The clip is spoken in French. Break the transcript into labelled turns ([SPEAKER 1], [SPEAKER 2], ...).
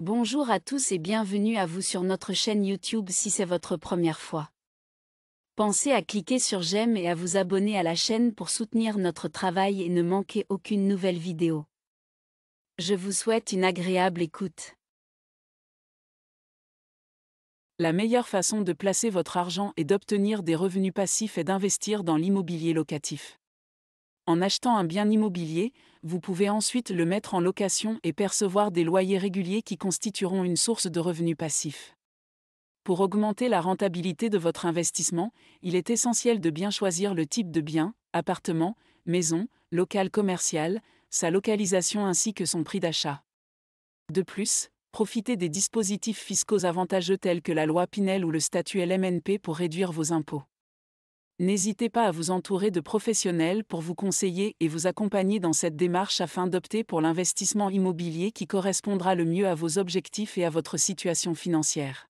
[SPEAKER 1] Bonjour à tous et bienvenue à vous sur notre chaîne YouTube si c'est votre première fois. Pensez à cliquer sur j'aime et à vous abonner à la chaîne pour soutenir notre travail et ne manquer aucune nouvelle vidéo. Je vous souhaite une agréable écoute.
[SPEAKER 2] La meilleure façon de placer votre argent et d'obtenir des revenus passifs est d'investir dans l'immobilier locatif. En achetant un bien immobilier, vous pouvez ensuite le mettre en location et percevoir des loyers réguliers qui constitueront une source de revenus passifs. Pour augmenter la rentabilité de votre investissement, il est essentiel de bien choisir le type de bien, appartement, maison, local commercial, sa localisation ainsi que son prix d'achat. De plus, profitez des dispositifs fiscaux avantageux tels que la loi Pinel ou le statut LMNP pour réduire vos impôts. N'hésitez pas à vous entourer de professionnels pour vous conseiller et vous accompagner dans cette démarche afin d'opter pour l'investissement immobilier qui correspondra le mieux à vos objectifs et à votre situation financière.